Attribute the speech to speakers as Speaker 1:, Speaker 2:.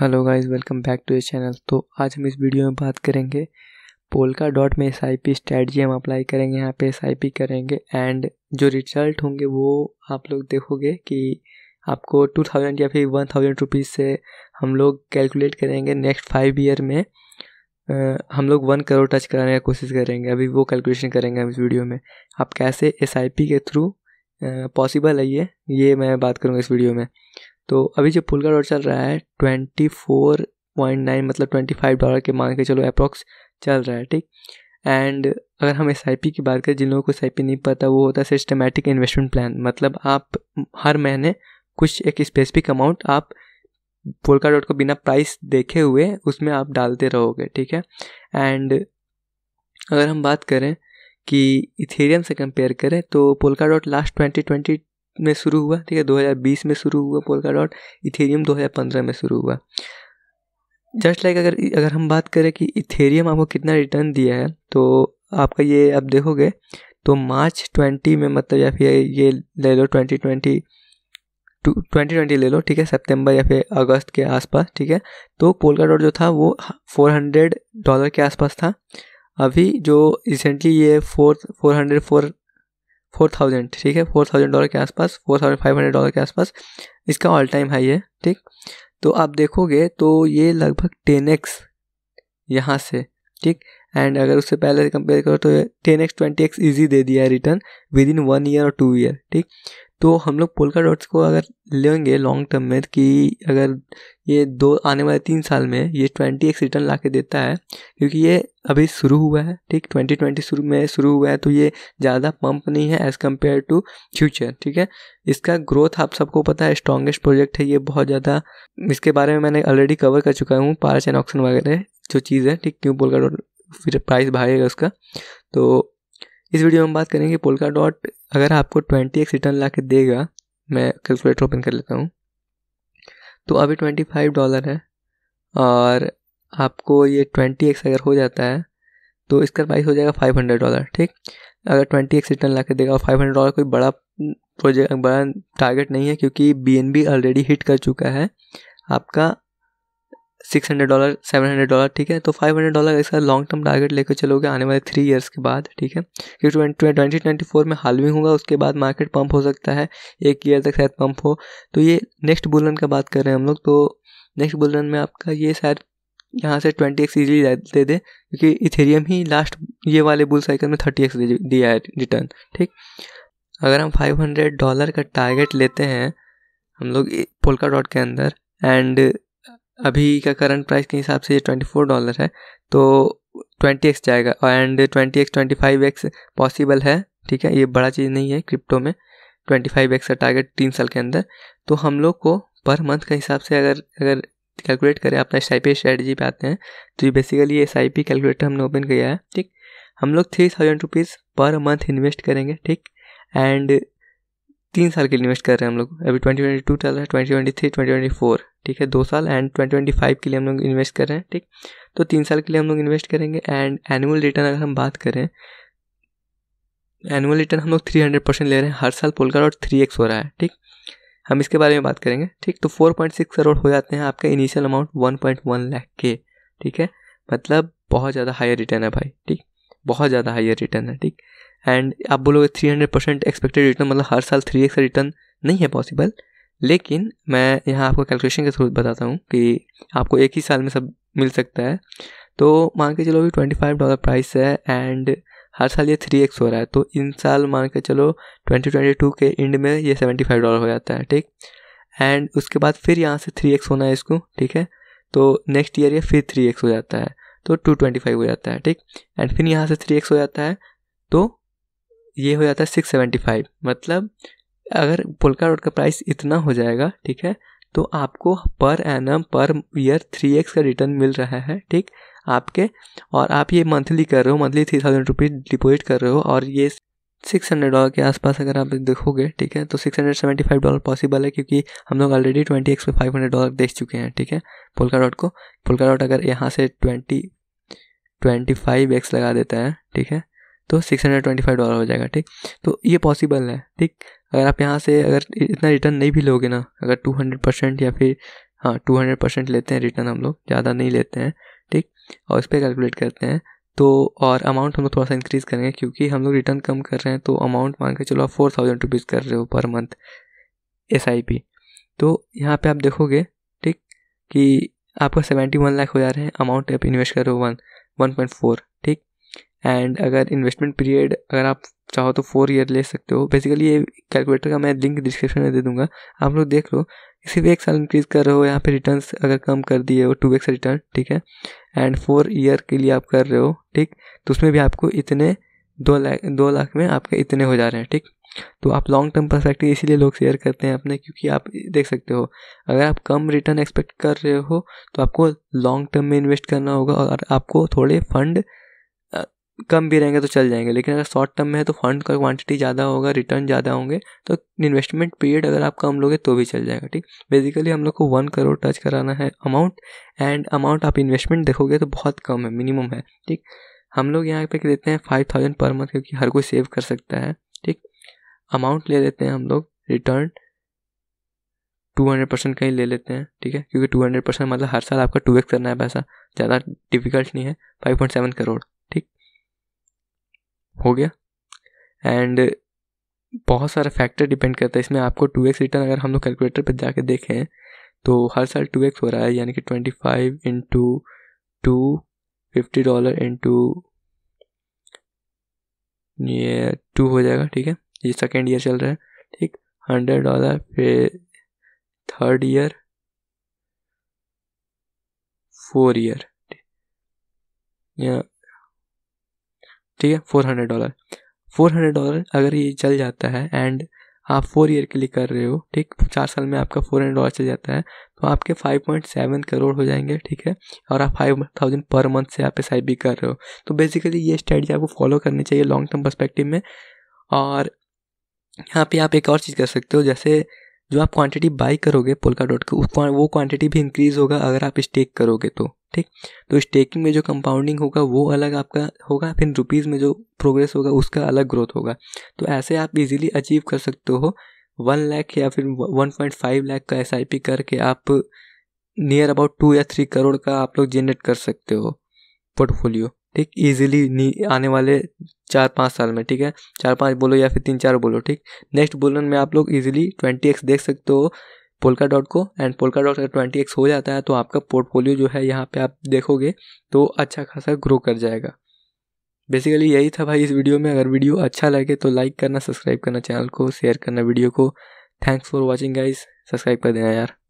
Speaker 1: hello guys welcome back to this channel तो आज हम इस वीडियो में बात करेंगे पोलका डॉट में एस आई पी स्ट्रैटी हम अप्लाई करेंगे यहाँ पे एस आई पी करेंगे एंड जो रिजल्ट होंगे वो आप लोग देखोगे कि आपको टू थाउजेंड या फिर वन थाउजेंड रुपीज़ से हम लोग कैलकुलेट करेंगे नेक्स्ट फाइव ईयर में आ, हम लोग वन करोड़ टच कराने की कोशिश करेंगे अभी वो कैलकुलेशन करेंगे हम इस वीडियो में आप कैसे एस आई पी के थ्रू पॉसिबल है ये ये मैं बात करूँगा इस वीडियो में तो अभी जो पुल का रोड चल रहा है ट्वेंटी फोर पॉइंट नाइन मतलब ट्वेंटी फाइव डॉलर के मांग के चलो अप्रॉक्स चल रहा है ठीक एंड अगर हम एस की बात करें जिन लोगों को एस नहीं पता वो होता है सिस्टमेटिक इन्वेस्टमेंट प्लान मतलब आप हर महीने कुछ एक स्पेसिफिक अमाउंट आप पोलका डॉट को बिना प्राइस देखे हुए उसमें आप डालते रहोगे ठीक है एंड अगर हम बात करें कि इथेरियम से कंपेयर करें तो Polkadot last twenty twenty में शुरू हुआ ठीक है 2020 में शुरू हुआ पोलका डॉट इथेरियम 2015 में शुरू हुआ जस्ट लाइक like अगर अगर हम बात करें कि इथेरियम आपको कितना रिटर्न दिया है तो आपका ये आप देखोगे तो मार्च ट्वेंटी में मतलब या फिर ये ले लो ट्वेंटी ट्वेंटी ट्वेंटी ट्वेंटी ले लो ठीक है सितंबर या फिर अगस्त के आसपास ठीक है तो पोलका डॉट जो था वो फोर हंड्रेड डॉलर के आसपास था अभी जो रिसेंटली ये four four hundred four four thousand ठीक है फोर थाउजेंड डॉलर के आसपास four thousand five hundred dollar के आसपास इसका ऑल टाइम हाई है ठीक तो आप देखोगे तो ये लगभग टेन एक्स यहाँ से ठीक एंड अगर उससे पहले कंपेयर करो तो ten x twenty x easy दे दिया है return within one year और टू ईयर ठीक तो हम लोग पोलका डॉट्स को अगर लेंगे लॉन्ग टर्म में कि अगर ये दो आने वाले तीन साल में ये ट्वेंटी एक्स रिटर्न ला के देता है क्योंकि ये अभी शुरू हुआ है ठीक ट्वेंटी ट्वेंटी शुरू में शुरू हुआ है तो ये ज़्यादा पंप नहीं है एज़ कम्पेयर टू फ्यूचर ठीक है इसका ग्रोथ आप सबको पता है स्ट्रॉन्गेस्ट प्रोजेक्ट है ये बहुत ज़्यादा इसके बारे में मैंने ऑलरेडी कवर कर चुका हूँ पारा चैन ऑक्शन वगैरह जो चीज़ है ठीक क्यों पोलका डॉट फिर प्राइस भागेगा उसका तो इस वीडियो में हम बात करेंगे पोलका डॉट अगर आपको ट्वेंटी एक्स रिटर्न ला के देगा मैं कैलकुलेटर ओपन कर लेता हूँ तो अभी ट्वेंटी फाइव डॉलर है और आपको ये ट्वेंटी एक्स अगर हो जाता है तो इसका प्राइस हो जाएगा फाइव हंड्रेड डॉलर ठीक अगर ट्वेंटी एक्स रिटर्न ला के देगा और फाइव हंड्रेड डॉलर कोई बड़ा प्रोजेक्ट बड़ा टारगेट नहीं है क्योंकि B N B already hit कर चुका है आपका six hundred dollar seven hundred dollar ठीक है तो फाइव हंड्रेड डॉलर ऐसा लॉन्ग टर्म टारगेट लेकर चलोगे आने वाले थ्री ईयर्स के बाद ठीक है क्योंकि ट्वेंटी ट्वेंटी फोर में हालविंग होगा उसके बाद मार्केट पंप हो सकता है एक ईयर तक शायद पंप हो तो ये नेक्स्ट बुलन का बात कर रहे हैं हम लोग तो नेक्स्ट बुलन में आपका ये शायद यहाँ से ट्वेंटी एक्स ईजिली दे दे क्योंकि इथेरियम ही लास्ट ये वाले बुल साइकिल में थर्टी एक्स दिया है रिटर्न ठीक अगर हम फाइव हंड्रेड डॉलर का टारगेट लेते हैं हम लोग पोलका डॉट के अंदर एंड अभी का करंट प्राइस के हिसाब से ये ट्वेंटी फोर डॉलर है तो ट्वेंटी एक्स जाएगा and twenty x twenty five x possible है ठीक है ये बड़ा चीज़ नहीं है क्रिप्टो में ट्वेंटी फाइव एक्स का टारगेट तीन साल के अंदर तो हम लोग को पर मंथ के हिसाब से अगर अगर कैलकुलेट करें अपना एस आई पी स्ट्रेटजी पे आते हैं तो ये basically S I P calculator हमने ओपन किया है ठीक हम लोग three thousand rupees per month invest करेंगे ठीक एंड तीन साल के लिए इन्वेस्ट कर रहे हैं हम लोग अभी ट्वेंटी ट्वेंटी टू चल रहा है twenty twenty three twenty twenty four ठीक है दो साल एंड ट्वेंटी ट्वेंटी फाइव के लिए हम लोग इन्वेस्ट कर रहे हैं ठीक तो तीन साल के लिए हम लोग इन्वेस्ट करेंगे एंड एनुअल रिटर्न अगर हम बात करें एनुअल रिटर्न हम लोग थ्री हंड्रेड परसेंट ले रहे हैं हर साल पोलकर और थ्री एक्स हो रहा है ठीक हम इसके बारे में बात करेंगे ठीक तो फोर पॉइंट सिक्स करोड़ हो जाते हैं आपका initial amount one point one lakh के ठीक है मतलब बहुत ज़्यादा हायर रिटर्न है भाई ठीक बहुत ज़्यादा हायर रिटर्न है ठीक एंड आप बोलोगे three hundred percent expected return मतलब हर साल थ्री एक्स रिटर्न नहीं है पॉसिबल लेकिन मैं यहाँ आपको कैलकुलेशन के थ्रू बताता हूँ कि आपको एक ही साल में सब मिल सकता है तो मान के चलो अभी ट्वेंटी फाइव डॉलर प्राइस है एंड हर साल ये थ्री एक्स हो रहा है तो इन साल मान के चलो ट्वेंटी ट्वेंटी टू के एंड में ये सेवेंटी फाइव डॉलर हो जाता है ठीक एंड उसके बाद फिर यहाँ से थ्री एक्स होना है इसको ठीक है तो नेक्स्ट ईयर ये फिर थ्री एक्स हो जाता है तो टू ट्वेंटी फाइव हो जाता है ठीक एंड फिर यहाँ से थ्री एक्स हो जाता है तो ये हो जाता है सिक्स सेवेंटी फाइव मतलब अगर पोलका डॉट का प्राइस इतना हो जाएगा ठीक है तो आपको per annum per year three x का रिटर्न मिल रहा है ठीक आपके और आप ये मंथली कर रहे हो monthly three thousand rupees deposit कर रहे हो और ये सिक्स हंड्रेड डॉलर के आसपास अगर आप देखोगे ठीक है तो six hundred seventy five dollar possible है क्योंकि हम लोग ऑलरेडी ट्वेंटी एक्स पे फाइव हंड्रेड डॉलर देख चुके हैं ठीक है पोलका डॉट को पोलका डॉट अगर यहाँ से ट्वेंटी ट्वेंटी फाइव एक्स लगा देता है ठीक है तो six hundred twenty five dollar हो जाएगा ठीक तो ये पॉसिबल है ठीक अगर आप यहाँ से अगर इतना रिटर्न नहीं भी लोगे ना अगर टू हंड्रेड परसेंट या फिर हाँ टू हंड्रेड परसेंट लेते हैं रिटर्न हम लोग ज़्यादा नहीं लेते हैं ठीक और इस पर कैलकुलेट करते हैं तो और अमाउंट हम लोग थोड़ा सा इंक्रीज़ करेंगे क्योंकि हम लोग रिटर्न कम कर रहे हैं तो अमाउंट मांग के चलो आप फोर थाउजेंड रुपीज़ कर रहे हो per month S I P तो यहाँ पर आप देखोगे ठीक कि आपका सेवेंटी वन लाख हो जा रहे हैं अमाउंट आप इन्वेस्ट कर रहे हो वन वन पॉइंट फोर ठीक एंड अगर इन्वेस्टमेंट पीरियड अगर आप चाहो तो फोर ईयर ले सकते हो बेसिकली ये कैलकुलेटर का मैं लिंक डिस्क्रिप्शन में दे दूंगा आप लोग देख लो इसे भी एक साल इंक्रीज कर रहे हो यहाँ पे रिटर्न अगर कम कर दिए हो टू एक्स रिटर्न ठीक है एंड फोर ईयर के लिए आप कर रहे हो ठीक तो उसमें भी आपको इतने दो लाख दो लाख में आपके इतने हो जा रहे हैं ठीक तो आप लॉन्ग टर्म परस्पेक्टिव इसीलिए लोग शेयर करते हैं अपने क्योंकि आप देख सकते हो अगर आप कम रिटर्न एक्सपेक्ट कर रहे हो तो आपको लॉन्ग टर्म में इन्वेस्ट करना होगा और आपको थोड़े फंड कम भी रहेंगे तो चल जाएंगे लेकिन अगर शॉर्ट टर्म में है तो फंड का क्वांटिटी ज़्यादा होगा रिटर्न ज़्यादा होंगे तो इन्वेस्टमेंट पीरियड अगर आप कम लोगे तो भी चल जाएगा ठीक बेसिकली हम लोग को वन करोड़ टच कराना है अमाउंट एंड अमाउंट आप इन्वेस्टमेंट देखोगे तो बहुत कम है मिनिमम है ठीक हम लोग यहाँ पे देते हैं फाइव थाउजेंड पर मंथ क्योंकि हर कोई सेव कर सकता है ठीक अमाउंट ले लेते हैं हम लोग रिटर्न टू हंड्रेड परसेंट कहीं ले लेते हैं ठीक है क्योंकि टू हंड्रेड परसेंट मतलब हर साल आपका टू एक्स करना है पैसा ज़्यादा डिफिकल्ट नहीं है फाइव पॉइंट सेवन करोड़ हो गया एंड बहुत सारा फैक्टर डिपेंड करता है इसमें आपको टू एक्स रिटर्न अगर हम लोग कैलकुलेटर पर जाके देखें तो हर साल टू एक्स हो रहा है यानी कि twenty five into two fifty dollar into ये टू हो जाएगा ठीक है ये सेकेंड ईयर चल रहा है ठीक हंड्रेड डॉलर फिर थर्ड ईयर फोर ईयर या ठीक है four hundred dollar four hundred dollar अगर ये चल जाता है एंड आप फोर ईयर के लिए कर रहे हो ठीक चार साल में आपका फोर हंड्रेड डॉलर चल जाता है तो आपके फाइव पॉइंट सेवन करोड़ हो जाएंगे ठीक है और आप फाइव थाउजेंड पर मंथ से आप एस भी कर रहे हो तो बेसिकली ये स्ट्रेटजी आपको फॉलो करनी चाहिए लॉन्ग टर्म परस्पेक्टिव में और यहाँ पे आप एक और चीज़ कर सकते हो जैसे जो आप क्वांटिटी बाई करोगे पोलका डॉट को वो क्वांटिटी भी इंक्रीज़ होगा अगर आप स्टेक करोगे तो ठीक तो स्टेकिंग में जो कंपाउंडिंग होगा वो अलग आपका होगा फिर रुपीज़ में जो प्रोग्रेस होगा उसका अलग ग्रोथ होगा तो ऐसे आप इजीली अचीव कर सकते हो वन लाख या फिर वन पॉइंट फाइव लाख का एस करके आप नियर अबाउट टू या थ्री करोड़ का आप लोग जनरेट कर सकते हो पोर्टफोलियो ठीक ईजिली आने वाले चार पाँच साल में ठीक है चार पाँच बोलो या फिर तीन चार बोलो ठीक नेक्स्ट बोलन में आप लोग इजीली ट्वेंटी एक्स देख सकते हो पोलका डॉट को एंड पोलका डॉट अगर ट्वेंटी एक्स हो जाता है तो आपका पोर्टफोलियो जो है यहाँ पे आप देखोगे तो अच्छा खासा ग्रो कर जाएगा बेसिकली यही था भाई इस वीडियो में अगर वीडियो अच्छा लगे तो लाइक करना सब्सक्राइब करना चैनल को शेयर करना वीडियो को thanks for watching guys subscribe कर देना यार